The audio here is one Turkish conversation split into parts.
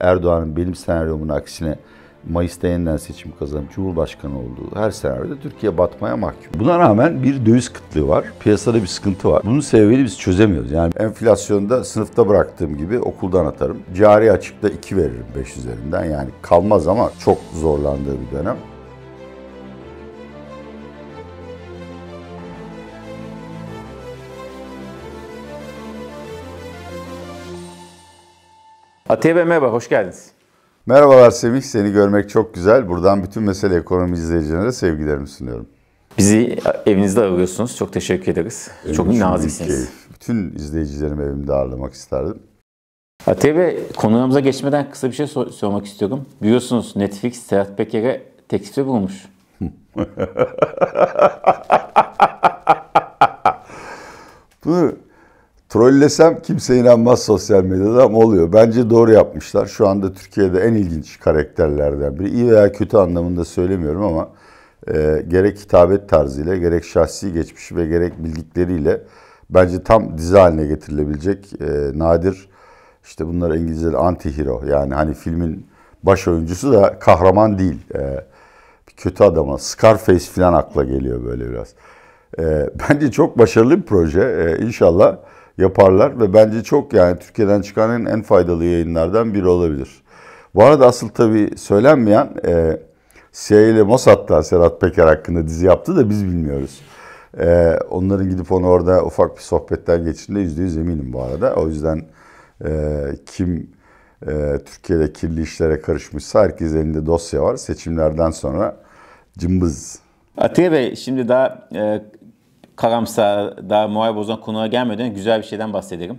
Erdoğan'ın benim senaryomun aksine Mayıs'ta yeniden seçim kazanıp Cumhurbaşkanı olduğu her senaryoda Türkiye batmaya mahkum. Buna rağmen bir döviz kıtlığı var. Piyasada bir sıkıntı var. Bunun sebebini biz çözemiyoruz. Yani enflasyonda sınıfta bıraktığım gibi okuldan atarım. Cari açıkta 2 veririm 5 üzerinden. Yani kalmaz ama çok zorlandığı bir dönem. Atiye Bey merhaba, hoş geldiniz. Merhabalar Semih, seni görmek çok güzel. Buradan bütün mesele ekonomi izleyicilerine sevgilerimi sunuyorum. Bizi evinizde ağırlıyorsunuz. Çok teşekkür ederiz. Benim çok naziksiniz. Keyif. Bütün izleyicilerimi evimde ağırlamak isterdim. Atiye Bey, konularımıza geçmeden kısa bir şey sor- sormak istiyorum. Biliyorsunuz Netflix Serhat Peker'e teklifte bulmuş. Bunu Trollesem kimse inanmaz sosyal medyada ama oluyor. Bence doğru yapmışlar. Şu anda Türkiye'de en ilginç karakterlerden biri. İyi veya kötü anlamında söylemiyorum ama e, gerek hitabet tarzıyla, gerek şahsi geçmişi ve gerek bildikleriyle bence tam dizi haline getirilebilecek e, nadir işte bunlar İngilizce'de anti-hero yani hani filmin baş oyuncusu da kahraman değil. E, bir kötü adama Scarface falan akla geliyor böyle biraz. E, bence çok başarılı bir proje. E, inşallah yaparlar ve bence çok yani Türkiye'den çıkan en, en faydalı yayınlardan biri olabilir. Bu arada asıl tabii söylenmeyen e, CIA ile Mossad'da Serhat Peker hakkında dizi yaptı da biz bilmiyoruz. E, onların gidip onu orada ufak bir sohbetten geçtiğinde yüzde yüz eminim bu arada. O yüzden e, kim e, Türkiye'de kirli işlere karışmışsa herkes elinde dosya var. Seçimlerden sonra cımbız Atiye Bey şimdi daha e, karamsar, daha moral bozan konulara gelmeden güzel bir şeyden bahsedelim.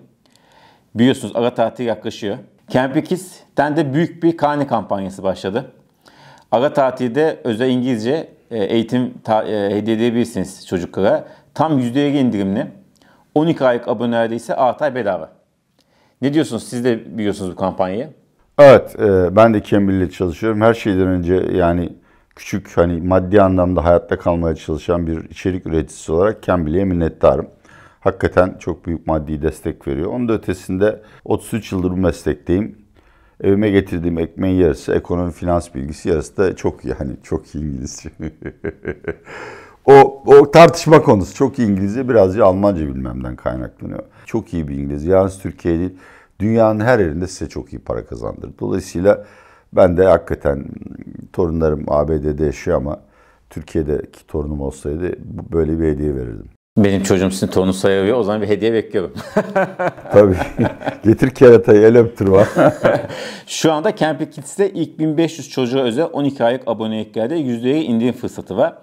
Biliyorsunuz ara tatil yaklaşıyor. Camp Weekis'ten de büyük bir kani kampanyası başladı. Ara tatilde özel İngilizce e, eğitim ta- e, hediye edebilirsiniz çocuklara. Tam %50 indirimli. 12 aylık abonelerde ise 6 ay bedava. Ne diyorsunuz? Siz de biliyorsunuz bu kampanyayı. Evet, e, ben de Cambridge'de çalışıyorum. Her şeyden önce yani küçük hani maddi anlamda hayatta kalmaya çalışan bir içerik üreticisi olarak Cambly'e minnettarım. Hakikaten çok büyük maddi destek veriyor. Onun da ötesinde 33 yıldır bu meslekteyim. Evime getirdiğim ekmeğin yarısı ekonomi finans bilgisi yarısı da çok iyi hani çok iyi İngilizce. o, o tartışma konusu çok iyi İngilizce birazcık Almanca bilmemden kaynaklanıyor. Çok iyi bir İngilizce. Yalnız Türkiye değil dünyanın her yerinde size çok iyi para kazandırır. Dolayısıyla ben de hakikaten torunlarım ABD'de yaşıyor ama Türkiye'deki torunum olsaydı böyle bir hediye verirdim. Benim çocuğum sizin torunu sayıyor, O zaman bir hediye bekliyorum. Tabii. Getir keratayı el var. Şu anda Campbell Kids'te ilk 1500 çocuğa özel 12 aylık aboneliklerde %'ye indirim fırsatı var.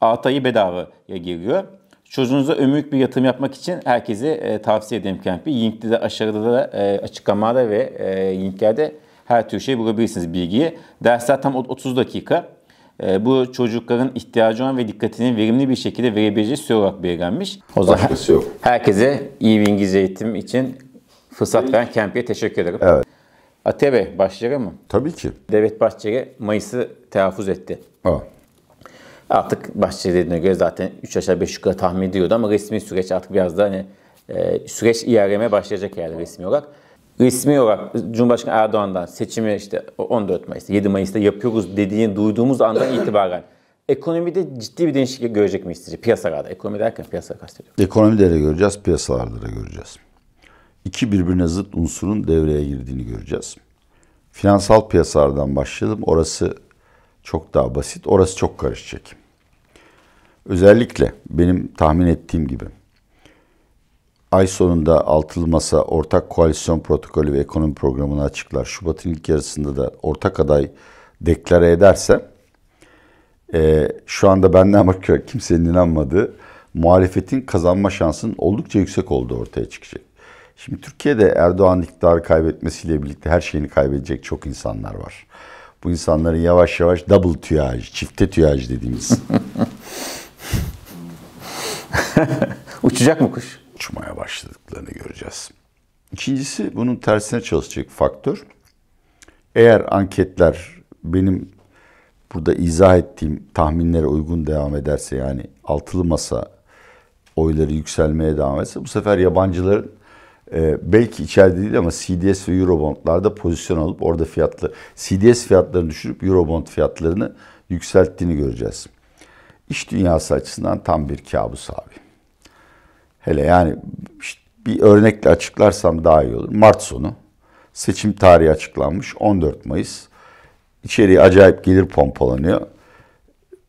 6 ayı bedavaya giriyor. Çocuğunuza ömürlük bir yatırım yapmak için herkese e, tavsiye ederim Campbell. Link'te de aşağıda da e, açıklamada ve e, linklerde her tür şey bulabilirsiniz bilgiyi. Dersler tam 30 dakika. Ee, bu çocukların ihtiyacı olan ve dikkatini verimli bir şekilde verebileceği süre olarak belirlenmiş. O zaman Başkası yok. herkese iyi bir İngilizce eğitim için fırsat veren Kempi'ye teşekkür ederim. Evet. Ate Bey başlayalım mı? Tabii ki. Devlet Bahçeli Mayıs'ı telaffuz etti. Aa. Artık Bahçeli dediğine göre zaten 3 aşağı 5 yukarı tahmin ediyordu ama resmi süreç artık biraz daha hani e, süreç ilerlemeye başlayacak herhalde resmi olarak resmi olarak Cumhurbaşkanı Erdoğan'dan seçimi işte 14 Mayıs'ta 7 Mayıs'ta yapıyoruz dediğini duyduğumuz andan itibaren ekonomide ciddi bir değişiklik görecek miyiz sizce piyasalarda? Ekonomi derken piyasaya kastediyorum. Ekonomide de göreceğiz, piyasalarda da göreceğiz. İki birbirine zıt unsurun devreye girdiğini göreceğiz. Finansal piyasalardan başlayalım. Orası çok daha basit, orası çok karışacak. Özellikle benim tahmin ettiğim gibi ay sonunda altılı masa ortak koalisyon protokolü ve ekonomi programını açıklar. Şubat'ın ilk yarısında da ortak aday deklare ederse e, şu anda benden bakıyor kimsenin inanmadığı muhalefetin kazanma şansının oldukça yüksek olduğu ortaya çıkacak. Şimdi Türkiye'de Erdoğan iktidarı kaybetmesiyle birlikte her şeyini kaybedecek çok insanlar var. Bu insanların yavaş yavaş double tüyaj, çifte tüyaj dediğimiz. Uçacak mı kuş? konuşmaya başladıklarını göreceğiz. İkincisi bunun tersine çalışacak faktör. Eğer anketler benim burada izah ettiğim tahminlere uygun devam ederse yani altılı masa oyları yükselmeye devam etse bu sefer yabancıların e, belki içeride değil ama CDS ve Eurobond'larda pozisyon alıp orada fiyatlı CDS fiyatlarını düşürüp Eurobond fiyatlarını yükselttiğini göreceğiz. İş dünyası açısından tam bir kabus abi. Hele yani işte bir örnekle açıklarsam daha iyi olur. Mart sonu seçim tarihi açıklanmış 14 Mayıs. İçeriye acayip gelir pompalanıyor.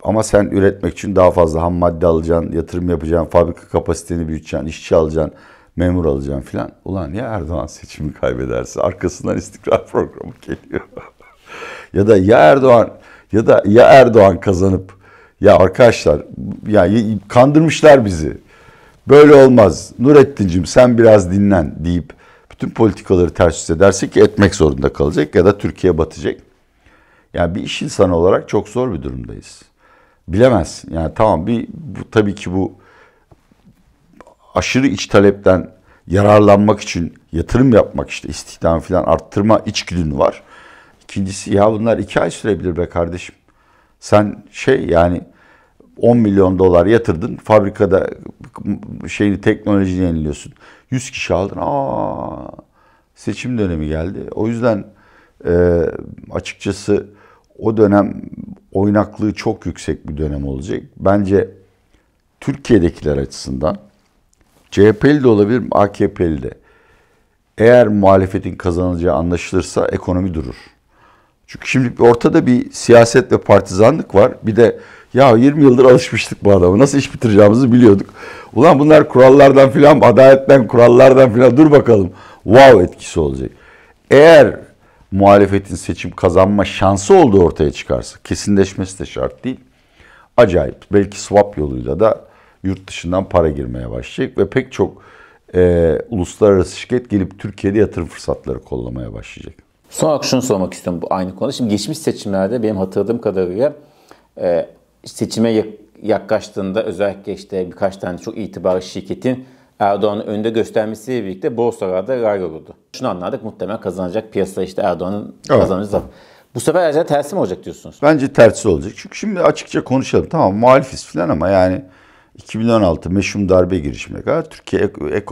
Ama sen üretmek için daha fazla ham madde alacaksın, yatırım yapacaksın, fabrika kapasiteni büyüteceksin, işçi alacaksın, memur alacaksın filan. Ulan ya Erdoğan seçimi kaybederse arkasından istikrar programı geliyor. ya da ya Erdoğan ya da ya Erdoğan kazanıp ya arkadaşlar ya kandırmışlar bizi böyle olmaz. Nurettin'cim sen biraz dinlen deyip bütün politikaları ters yüz edersek etmek zorunda kalacak ya da Türkiye batacak. Yani bir iş insanı olarak çok zor bir durumdayız. Bilemez. Yani tamam bir bu, tabii ki bu aşırı iç talepten yararlanmak için yatırım yapmak işte istihdam falan arttırma içgüdün var. İkincisi ya bunlar iki ay sürebilir be kardeşim. Sen şey yani 10 milyon dolar yatırdın. Fabrikada şeyi teknoloji yeniliyorsun. 100 kişi aldın. Aa, seçim dönemi geldi. O yüzden e, açıkçası o dönem oynaklığı çok yüksek bir dönem olacak. Bence Türkiye'dekiler açısından CHP'li de olabilir, AKP'li de. Eğer muhalefetin kazanacağı anlaşılırsa ekonomi durur. Çünkü şimdi ortada bir siyaset ve partizanlık var. Bir de ya 20 yıldır alışmıştık bu adamı. Nasıl iş bitireceğimizi biliyorduk. Ulan bunlar kurallardan filan, adaletten, kurallardan filan dur bakalım. Wow etkisi olacak. Eğer muhalefetin seçim kazanma şansı olduğu ortaya çıkarsa, kesinleşmesi de şart değil. Acayip. Belki swap yoluyla da yurt dışından para girmeye başlayacak ve pek çok e, uluslararası şirket gelip Türkiye'de yatırım fırsatları kollamaya başlayacak. Son olarak şunu sormak istiyorum bu aynı konu. Şimdi geçmiş seçimlerde benim hatırladığım kadarıyla e, seçime yaklaştığında özellikle işte birkaç tane çok itibarlı şirketin Erdoğan'ın önde göstermesiyle birlikte borsalarda rar oldu. Şunu anladık muhtemelen kazanacak piyasa işte Erdoğan'ın evet. kazanacağı bu sefer acaba tersi mi olacak diyorsunuz? Bence tersi olacak. Çünkü şimdi açıkça konuşalım. Tamam muhalifiz falan ama yani 2016 meşhum darbe girişimine kadar Türkiye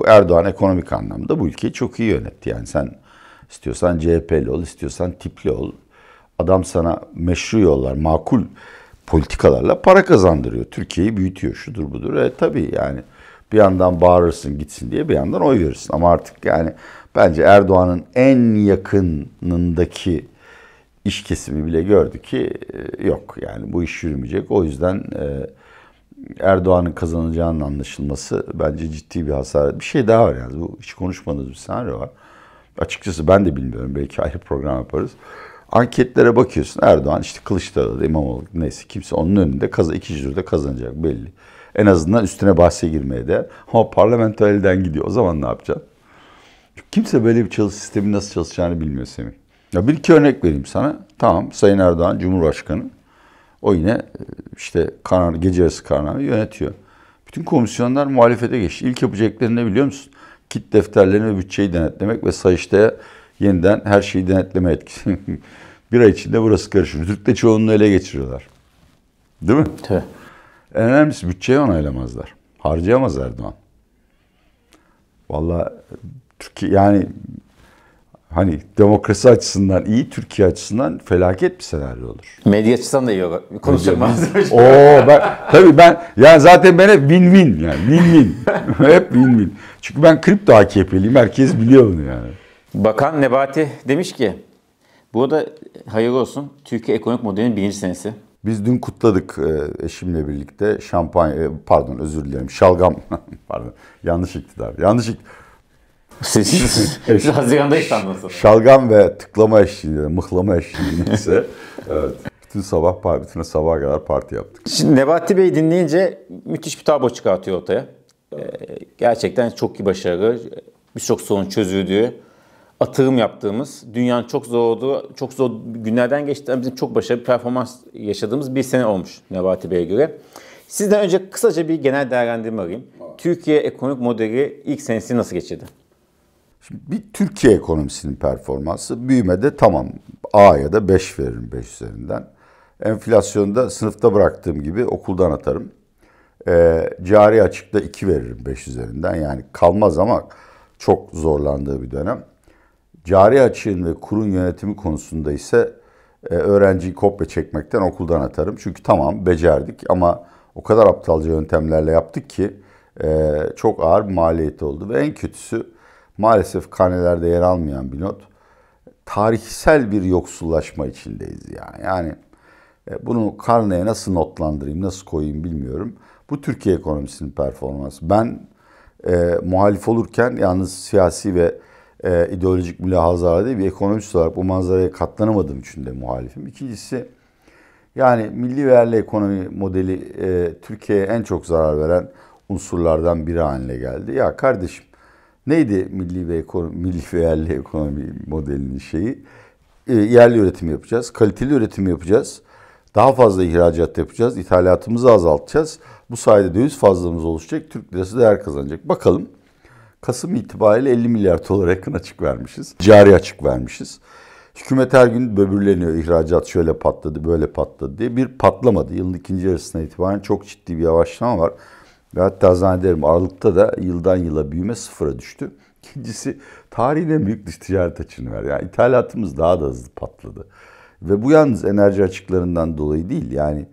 Erdoğan ekonomik anlamda bu ülkeyi çok iyi yönetti. Yani sen istiyorsan CHP'li ol, istiyorsan tipli ol. Adam sana meşru yollar, makul politikalarla para kazandırıyor. Türkiye'yi büyütüyor şudur budur. E tabii yani bir yandan bağırırsın gitsin diye bir yandan oy verirsin. Ama artık yani bence Erdoğan'ın en yakınındaki iş kesimi bile gördü ki e, yok yani bu iş yürümeyecek. O yüzden e, Erdoğan'ın kazanacağının anlaşılması bence ciddi bir hasaret. Bir şey daha var yani bu hiç konuşmadığımız bir senaryo var. Açıkçası ben de bilmiyorum belki ayrı program yaparız. Anketlere bakıyorsun Erdoğan işte Kılıçdaroğlu, İmamoğlu neyse kimse onun önünde kazan, ikinci turda kazanacak belli. En azından üstüne bahse girmeye de Ama parlamento elden gidiyor. O zaman ne yapacaksın? Çünkü kimse böyle bir çalışı sistemi nasıl çalışacağını bilmiyor Semih. Ya bir iki örnek vereyim sana. Tamam Sayın Erdoğan Cumhurbaşkanı. O yine e, işte karar, gece yarısı kararını yönetiyor. Bütün komisyonlar muhalefete geçti. İlk yapacakları ne biliyor musun? Kit defterlerini ve bütçeyi denetlemek ve Sayıştay'a yeniden her şeyi denetleme etkisi. bir ay içinde burası karışır. de çoğunluğu ele geçiriyorlar. Değil mi? Tabii. En önemlisi bütçeyi onaylamazlar. Harcayamaz Erdoğan. Valla Türkiye yani hani demokrasi açısından iyi, Türkiye açısından felaket bir senaryo olur. Medya açısından da iyi olur. Konuşulmaz. Oo ben tabii ben yani zaten ben hep win-win yani win-win. hep win-win. Çünkü ben kripto AKP'liyim. Herkes biliyor bunu yani. Bakan Nebati demiş ki, bu da hayırlı olsun Türkiye ekonomik modelinin birinci senesi. Biz dün kutladık e, eşimle birlikte şampanya, e, pardon özür dilerim şalgam, pardon yanlış iktidar, yanlış iktidar. Siz, siz Haziran'da İstanbul'da. Şalgam ve tıklama eşliğinde, mıhlama eşliğinde ise, evet. Bütün sabah, bütün sabah kadar parti yaptık. Şimdi Nebati Bey dinleyince müthiş bir tablo çıkartıyor ortaya. Ee, gerçekten çok iyi başarı, birçok sorun çözüldüğü, atığım yaptığımız, dünyanın çok zor olduğu, çok zor günlerden geçti. bizim çok başarılı performans yaşadığımız bir sene olmuş Nebati Bey'e göre. Sizden önce kısaca bir genel değerlendirme alayım. Türkiye ekonomik modeli ilk senesi nasıl geçirdi? Şimdi bir Türkiye ekonomisinin performansı büyümede tamam A ya da 5 veririm 5 üzerinden. Enflasyonda sınıfta bıraktığım gibi okuldan atarım. E, cari açıkta 2 veririm 5 üzerinden. Yani kalmaz ama çok zorlandığı bir dönem. Cari açığın ve kurun yönetimi konusunda ise e, öğrenciyi kopya çekmekten okuldan atarım. Çünkü tamam becerdik ama o kadar aptalca yöntemlerle yaptık ki e, çok ağır bir maliyeti oldu. Ve en kötüsü maalesef karnelerde yer almayan bir not. Tarihsel bir yoksullaşma içindeyiz yani. Yani e, bunu karneye nasıl notlandırayım, nasıl koyayım bilmiyorum. Bu Türkiye ekonomisinin performansı. Ben e, muhalif olurken yalnız siyasi ve e, ideolojik mülahazalar değil bir ekonomist olarak bu manzaraya katlanamadığım için de muhalifim. İkincisi yani milli yerli ekonomi modeli e, Türkiye'ye en çok zarar veren unsurlardan biri haline geldi. Ya kardeşim neydi milli ve ekonomi, milli verli ekonomi modelinin şeyi? E, yerli üretim yapacağız, kaliteli üretim yapacağız. Daha fazla ihracat yapacağız, ithalatımızı azaltacağız. Bu sayede döviz fazlamız oluşacak, Türk lirası değer kazanacak. Bakalım Kasım itibariyle 50 milyar dolara yakın açık vermişiz. Cari açık vermişiz. Hükümet her gün böbürleniyor. İhracat şöyle patladı, böyle patladı diye. Bir patlamadı. Yılın ikinci yarısına itibaren çok ciddi bir yavaşlama var. Ve hatta zannederim Aralık'ta da yıldan yıla büyüme sıfıra düştü. İkincisi tarihin en büyük dış ticaret açığını ver. Yani ithalatımız daha da hızlı patladı. Ve bu yalnız enerji açıklarından dolayı değil. Yani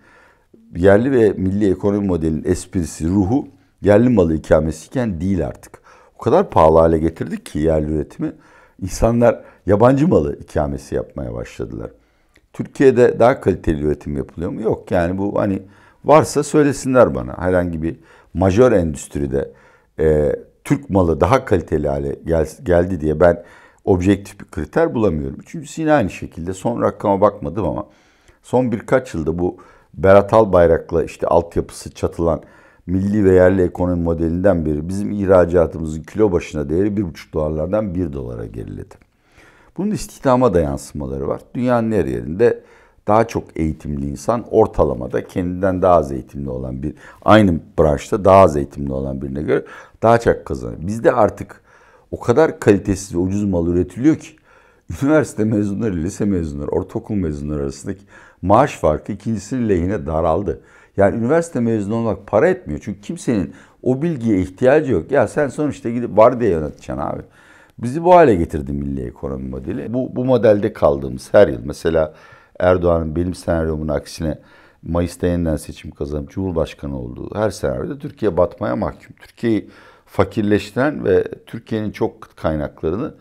yerli ve milli ekonomi modelinin esprisi, ruhu yerli malı ikamesiyken değil artık o kadar pahalı hale getirdik ki yerli üretimi. İnsanlar yabancı malı ikamesi yapmaya başladılar. Türkiye'de daha kaliteli üretim yapılıyor mu? Yok yani bu hani varsa söylesinler bana. Herhangi bir majör endüstride e, Türk malı daha kaliteli hale gel, geldi diye ben objektif bir kriter bulamıyorum. Üçüncüsü yine aynı şekilde son rakama bakmadım ama son birkaç yılda bu Berat Albayrak'la işte altyapısı çatılan milli ve yerli ekonomi modelinden beri bizim ihracatımızın kilo başına değeri 1,5 dolarlardan 1 dolara geriledi. Bunun istihdama da yansımaları var. Dünyanın her yerinde daha çok eğitimli insan ortalamada kendinden daha az eğitimli olan bir aynı branşta daha az eğitimli olan birine göre daha çok kazanır. Bizde artık o kadar kalitesiz ve ucuz mal üretiliyor ki üniversite mezunları, lise mezunları, ortaokul mezunları arasındaki maaş farkı ikincisinin lehine daraldı. Yani üniversite mezunu olmak para etmiyor. Çünkü kimsenin o bilgiye ihtiyacı yok. Ya sen sonuçta gidip var diye yöneteceksin abi. Bizi bu hale getirdi milli ekonomi modeli. Bu, bu modelde kaldığımız her yıl mesela Erdoğan'ın benim senaryomun aksine Mayıs'ta yeniden seçim kazanıp Cumhurbaşkanı olduğu her senaryoda Türkiye batmaya mahkum. Türkiye'yi fakirleştiren ve Türkiye'nin çok kaynaklarını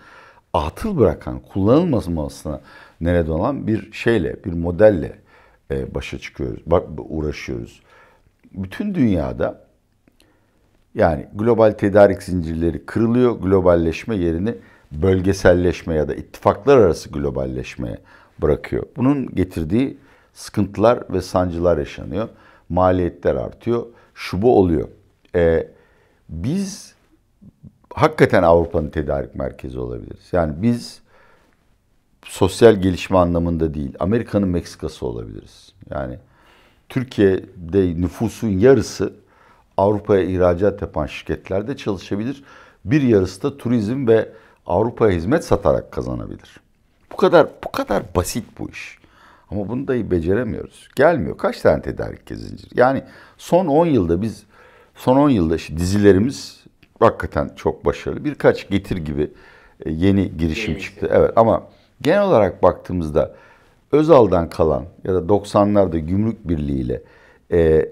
atıl bırakan, kullanılmamasına nerede olan bir şeyle, bir modelle e, başa çıkıyoruz, uğraşıyoruz. Bütün dünyada yani global tedarik zincirleri kırılıyor, globalleşme yerini bölgeselleşme ya da ittifaklar arası globalleşmeye bırakıyor. Bunun getirdiği sıkıntılar ve sancılar yaşanıyor. Maliyetler artıyor. Şu bu oluyor. Ee, biz hakikaten Avrupa'nın tedarik merkezi olabiliriz. Yani biz sosyal gelişme anlamında değil. Amerika'nın Meksikası olabiliriz. Yani Türkiye'de nüfusun yarısı Avrupa'ya ihracat yapan şirketlerde çalışabilir. Bir yarısı da turizm ve Avrupa'ya hizmet satarak kazanabilir. Bu kadar bu kadar basit bu iş. Ama bunu da beceremiyoruz. Gelmiyor. Kaç tane tedarik zincir? Yani son 10 yılda biz son 10 yılda işte dizilerimiz hakikaten çok başarılı. Birkaç getir gibi e, yeni girişim çıktı. Evet ama Genel olarak baktığımızda Özal'dan kalan ya da 90'larda gümrük birliğiyle e,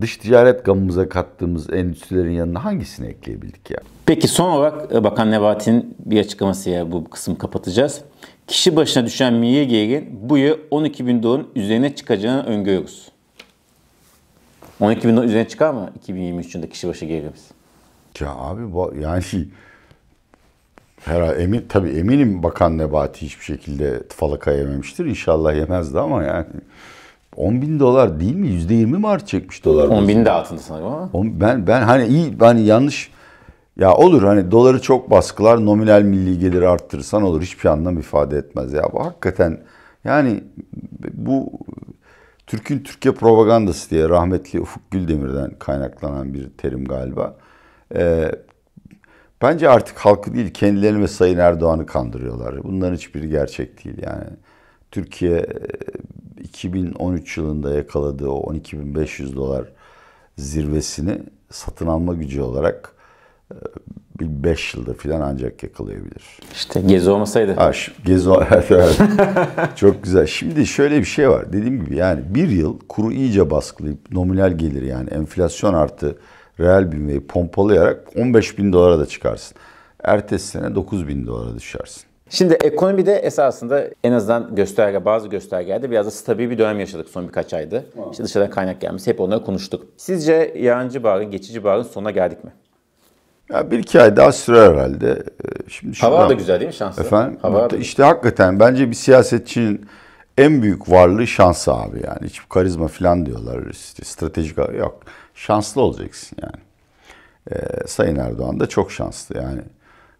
dış ticaret gamımıza kattığımız endüstrilerin yanına hangisini ekleyebildik ya? Peki son olarak e, Bakan Nebati'nin bir açıklaması ya bu kısmı kapatacağız. Kişi başına düşen milli gelirin bu yıl 12 bin doların üzerine çıkacağını öngörüyoruz. 12 bin doların üzerine çıkar mı 2023 yılında kişi başı gelirimiz? Ya abi bu yani şey, Herhalde emin, tabii eminim Bakan Nebati hiçbir şekilde falaka yememiştir. İnşallah yemezdi ama yani 10 bin dolar değil mi? Yüzde 20 mi artacakmış dolar? 10 bin de altında sanırım ama. Ben, ben hani iyi, hani yanlış ya olur hani doları çok baskılar, nominal milli geliri arttırırsan olur. Hiçbir anlam ifade etmez ya. Bu hakikaten yani bu Türk'ün Türkiye propagandası diye rahmetli Ufuk Güldemir'den kaynaklanan bir terim galiba. Ee, Bence artık halkı değil kendilerini ve Sayın Erdoğan'ı kandırıyorlar. Bunların hiçbiri gerçek değil yani. Türkiye 2013 e, yılında yakaladığı o 12.500 dolar zirvesini satın alma gücü olarak e, bir 5 yılda falan ancak yakalayabilir. İşte Gezi olmasaydı. Ha, gezi evet, evet. Çok güzel. Şimdi şöyle bir şey var. Dediğim gibi yani bir yıl kuru iyice baskılayıp nominal gelir yani enflasyon artı reel bilmeyi pompalayarak 15 bin dolara da çıkarsın. Ertesi sene 9 bin dolara düşersin. Şimdi ekonomide esasında en azından gösterge bazı göstergelerde biraz da stabil bir dönem yaşadık son birkaç ayda. Ha. İşte dışarıdan kaynak gelmiş hep onları konuştuk. Sizce yarancı bağın, geçici bağın sonuna geldik mi? Ya bir iki ay daha sürer herhalde. Ee, şimdi şuradan, Hava da güzel değil mi şanslı? Efendim? Hava işte da. hakikaten bence bir siyasetçinin en büyük varlığı şansı abi yani. Hiç karizma falan diyorlar. İşte stratejik yok. Şanslı olacaksın yani. Ee, Sayın Erdoğan da çok şanslı yani.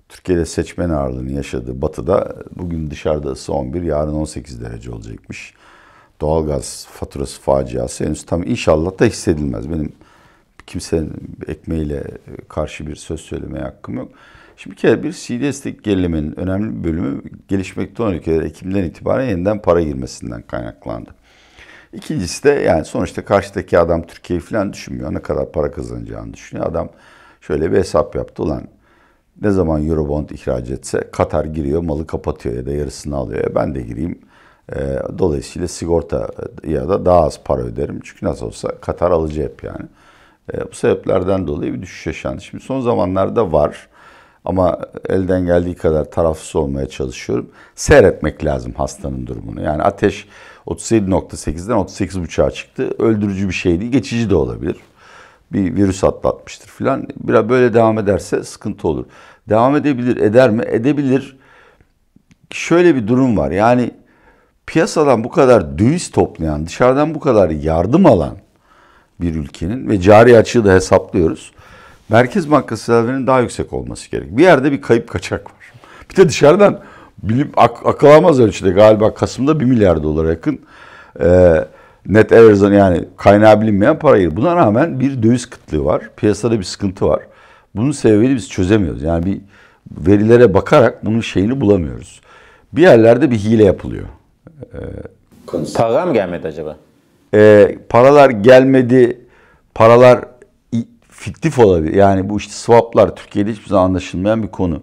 Türkiye'de seçmen ağırlığını yaşadığı batıda bugün dışarıda ısı 11, yarın 18 derece olacakmış. Doğalgaz faturası faciası henüz tam inşallah da hissedilmez. Benim kimsenin ekmeğiyle karşı bir söz söylemeye hakkım yok. Şimdi bir kere bir CDS'deki gerilemenin önemli bir bölümü gelişmekte olan ülkelere Ekim'den itibaren yeniden para girmesinden kaynaklandı. İkincisi de yani sonuçta karşıdaki adam Türkiye'yi falan düşünmüyor. Ne kadar para kazanacağını düşünüyor. Adam şöyle bir hesap yaptı. Ulan ne zaman Eurobond ihraç etse Katar giriyor, malı kapatıyor ya da yarısını alıyor. E ben de gireyim. E, dolayısıyla sigorta ya da daha az para öderim. Çünkü nasıl olsa Katar alıcı hep yani. E, bu sebeplerden dolayı bir düşüş yaşandı. Şimdi son zamanlarda var. Ama elden geldiği kadar tarafsız olmaya çalışıyorum. Seyretmek lazım hastanın durumunu. Yani ateş 37.8'den 38.5'a çıktı. Öldürücü bir şey değil, geçici de olabilir. Bir virüs atlatmıştır filan. Biraz böyle devam ederse sıkıntı olur. Devam edebilir, eder mi? Edebilir. Şöyle bir durum var. Yani piyasadan bu kadar döviz toplayan, dışarıdan bu kadar yardım alan bir ülkenin ve cari açığı da hesaplıyoruz. Merkez Bankası rezervlerinin daha yüksek olması gerek. Bir yerde bir kayıp kaçak var. Bir de dışarıdan bilim, ak, akıl almaz ölçüde galiba Kasım'da 1 milyar dolara yakın e, net erzan yani kaynağı bilinmeyen para Buna rağmen bir döviz kıtlığı var. Piyasada bir sıkıntı var. Bunun sebebini biz çözemiyoruz. Yani bir verilere bakarak bunun şeyini bulamıyoruz. Bir yerlerde bir hile yapılıyor. Ee, Para mı gelmedi acaba? E, paralar gelmedi, paralar fiktif olabilir. Yani bu işte swaplar Türkiye'de hiçbir zaman anlaşılmayan bir konu.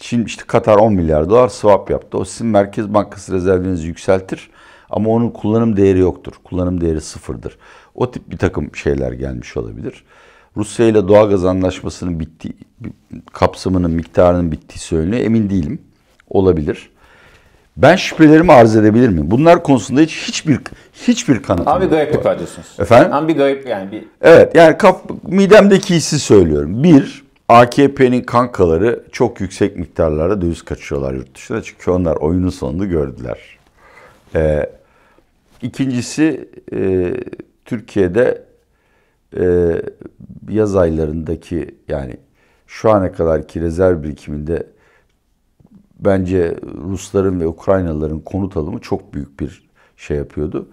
Şimdi işte Katar 10 milyar dolar swap yaptı. O sizin Merkez Bankası rezervinizi yükseltir ama onun kullanım değeri yoktur. Kullanım değeri sıfırdır. O tip bir takım şeyler gelmiş olabilir. Rusya ile doğalgaz anlaşmasının bitti kapsamının miktarının bittiği söyleniyor. Emin değilim. Olabilir. Ben şüphelerimi arz edebilir miyim? Bunlar konusunda hiç hiçbir hiçbir kanıt. Abi gariplik var diyorsunuz. Efendim? Abi gayet yani bir. Evet yani kaf, midemdeki hissi söylüyorum. Bir, AKP'nin kankaları çok yüksek miktarlarda döviz kaçıyorlar yurt dışına. Çünkü onlar oyunun sonunu gördüler. Ee, ikincisi e, Türkiye'de e, yaz aylarındaki yani şu ana kadarki rezerv birikiminde bence Rusların ve Ukraynalıların konut alımı çok büyük bir şey yapıyordu.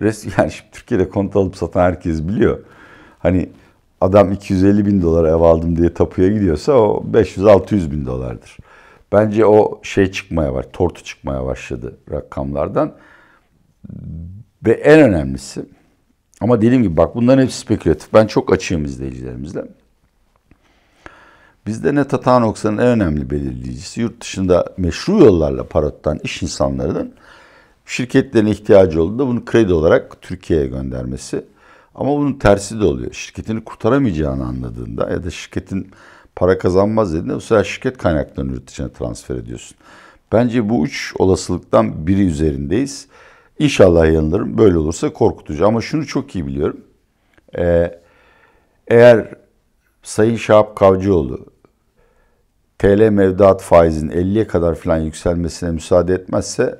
Res yani şimdi Türkiye'de konut alıp satan herkes biliyor. Hani adam 250 bin dolar ev aldım diye tapuya gidiyorsa o 500-600 bin dolardır. Bence o şey çıkmaya var, tortu çıkmaya başladı rakamlardan. Ve en önemlisi ama dediğim gibi bak bunların hepsi spekülatif. Ben çok açığım izleyicilerimizle. Bizde ne Tata noksanın en önemli belirleyicisi yurt dışında meşru yollarla para tutan iş insanlarının şirketlerine ihtiyacı olduğunda bunu kredi olarak Türkiye'ye göndermesi. Ama bunun tersi de oluyor. Şirketini kurtaramayacağını anladığında ya da şirketin para kazanmaz dediğinde bu sefer şirket kaynaklarını yurt dışına transfer ediyorsun. Bence bu üç olasılıktan biri üzerindeyiz. İnşallah yanılırım. Böyle olursa korkutucu. Ama şunu çok iyi biliyorum. Ee, eğer Sayın Şahap Kavcıoğlu TL mevduat faizinin 50'ye kadar falan yükselmesine müsaade etmezse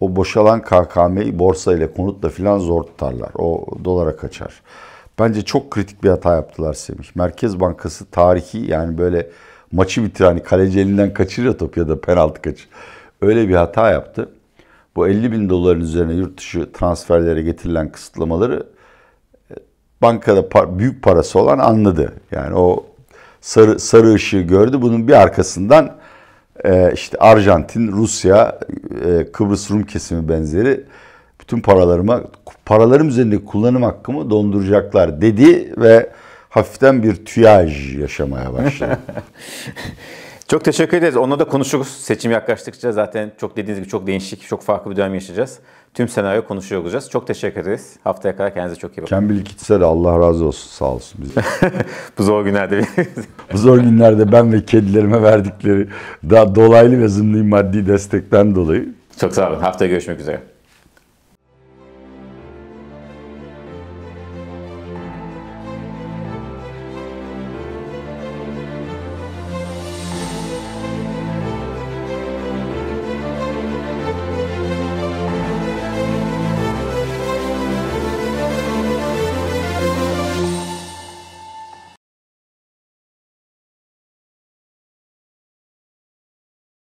o boşalan KKM'yi borsa ile konutla filan zor tutarlar. O dolara kaçar. Bence çok kritik bir hata yaptılar Semih. Merkez Bankası tarihi yani böyle maçı bitir hani kaleci elinden kaçırıyor topu ya da penaltı kaçır. Öyle bir hata yaptı. Bu 50 bin doların üzerine yurt dışı transferlere getirilen kısıtlamaları e, bankada par büyük parası olan anladı. Yani o sarı, sarı ışığı gördü. Bunun bir arkasından e, işte Arjantin, Rusya, e, Kıbrıs Rum kesimi benzeri bütün paralarıma, paralarım üzerindeki kullanım hakkımı donduracaklar dedi ve hafiften bir tüyaj yaşamaya başladı. çok teşekkür ederiz. Onunla da konuşuruz. Seçim yaklaştıkça zaten çok dediğiniz gibi çok değişik, çok farklı bir dönem yaşayacağız tüm senaryo konuşuyor olacağız. Çok teşekkür ederiz. Haftaya kadar kendinize çok iyi bakın. Kembil Kitsel Allah razı olsun sağ olsun bize. Bu zor günlerde Bu zor günlerde ben ve kedilerime verdikleri daha dolaylı ve zımni maddi destekten dolayı. Çok sağ olun. Haftaya görüşmek üzere.